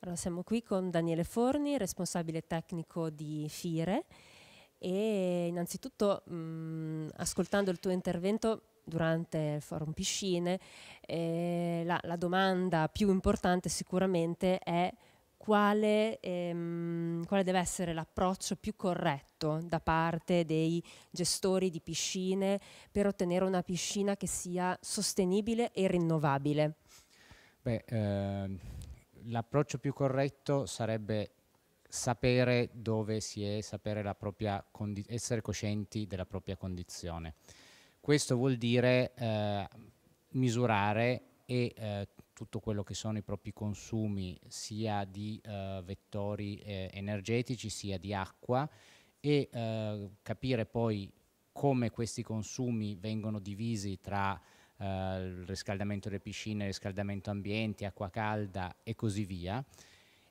Allora, siamo qui con Daniele Forni, responsabile tecnico di FIRE e innanzitutto mh, mm, ascoltando il tuo intervento durante il forum piscine eh, la, la, domanda più importante sicuramente è quale, ehm, quale deve essere l'approccio più corretto da parte dei gestori di piscine per ottenere una piscina che sia sostenibile e rinnovabile? Beh, eh, l'approccio più corretto sarebbe sapere dove si è, essere coscienti della propria condizione. Questo vuol dire eh, misurare e eh, tutto quello che sono i propri consumi sia di eh, vettori eh, energetici sia di acqua e eh, capire poi come questi consumi vengono divisi tra eh, riscaldamento delle piscine, riscaldamento ambienti, acqua calda e così via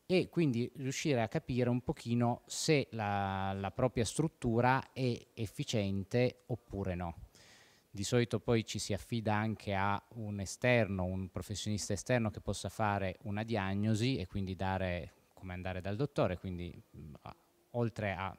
e quindi riuscire a capire un pochino se la, la, propria struttura è efficiente oppure no. Di solito poi ci si affida anche a un esterno, un professionista esterno che possa fare una diagnosi e quindi dare come andare dal dottore, quindi oltre a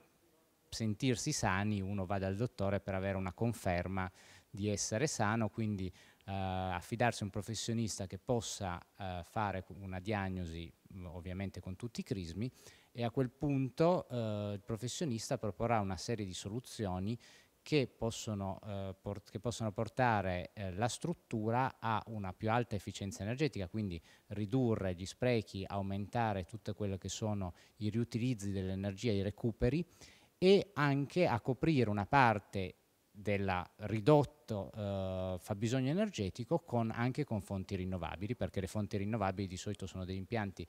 sentirsi sani uno va dal dottore per avere una conferma di essere sano, quindi eh, affidarsi a un professionista che possa eh, fare una diagnosi ovviamente con tutti i crismi e a quel punto eh, il professionista proporrà una serie di soluzioni che possono, eh, port che possono portare eh, la struttura a una più alta efficienza energetica, quindi ridurre gli sprechi, aumentare tutti quelli che sono i riutilizzi dell'energia, i recuperi e anche a coprire una parte del ridotto eh, fabbisogno energetico con, anche con fonti rinnovabili, perché le fonti rinnovabili di solito sono degli impianti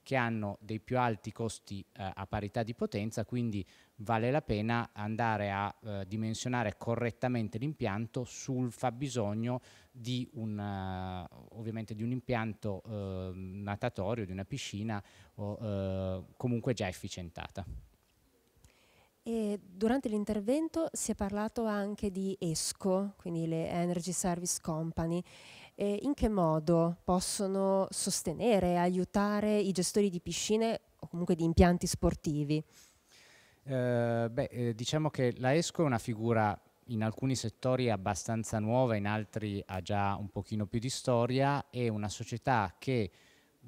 che hanno dei più alti costi eh, a parità di potenza, quindi vale la pena andare a eh, dimensionare correttamente l'impianto sul fabbisogno di un, uh, di un impianto uh, natatorio, di una piscina o uh, comunque già efficientata. E durante l'intervento si è parlato anche di ESCO, quindi le Energy Service Company. E in che modo possono sostenere, e aiutare i gestori di piscine o comunque di impianti sportivi? Eh, beh, eh, diciamo che la ESCO è una figura in alcuni settori abbastanza nuova, in altri ha già un pochino più di storia, è una società che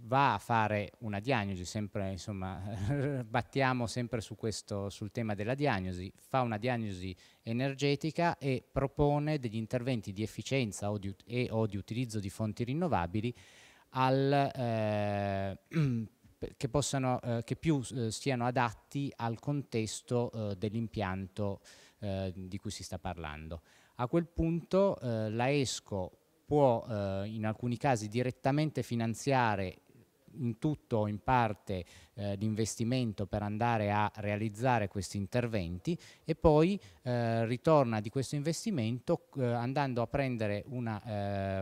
va a fare una diagnosi, sempre, insomma, battiamo sempre su questo, sul tema della diagnosi, fa una diagnosi energetica e propone degli interventi di efficienza o di, e o di utilizzo di fonti rinnovabili al, eh, che, possano, eh, che, più eh, siano adatti al contesto eh, dell'impianto eh, di cui si sta parlando. A quel punto eh, la ESCO può eh, in alcuni casi direttamente finanziare in tutto o in parte eh, investimento per andare a realizzare questi interventi e poi eh, ritorna di questo investimento eh, andando a prendere una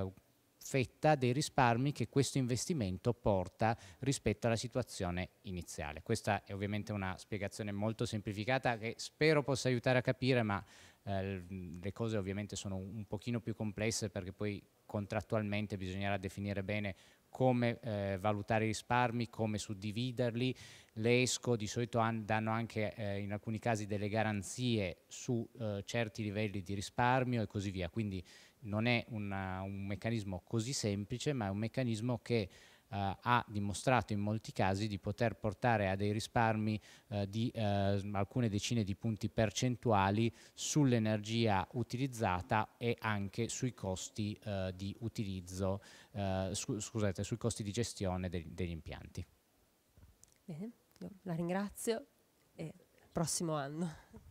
eh, fetta dei risparmi che questo investimento porta rispetto alla situazione iniziale. Questa è ovviamente una spiegazione molto semplificata che spero possa aiutare a capire, ma eh, le cose ovviamente sono un pochino più complesse perché poi contrattualmente bisognerà definire bene come eh, valutare i risparmi, come suddividerli. Le ESCO di solito danno anche eh, in alcuni casi delle garanzie su eh, certi livelli di risparmio e così via. Quindi non è una, un meccanismo così semplice, ma è un meccanismo che eh, ha dimostrato in molti casi di poter portare a dei risparmi eh, di eh, alcune decine di punti percentuali sull'energia utilizzata e anche sui costi di utilizzo, scusate, sui costi di gestione degli, degli impianti. Bene, la ringrazio e prossimo anno.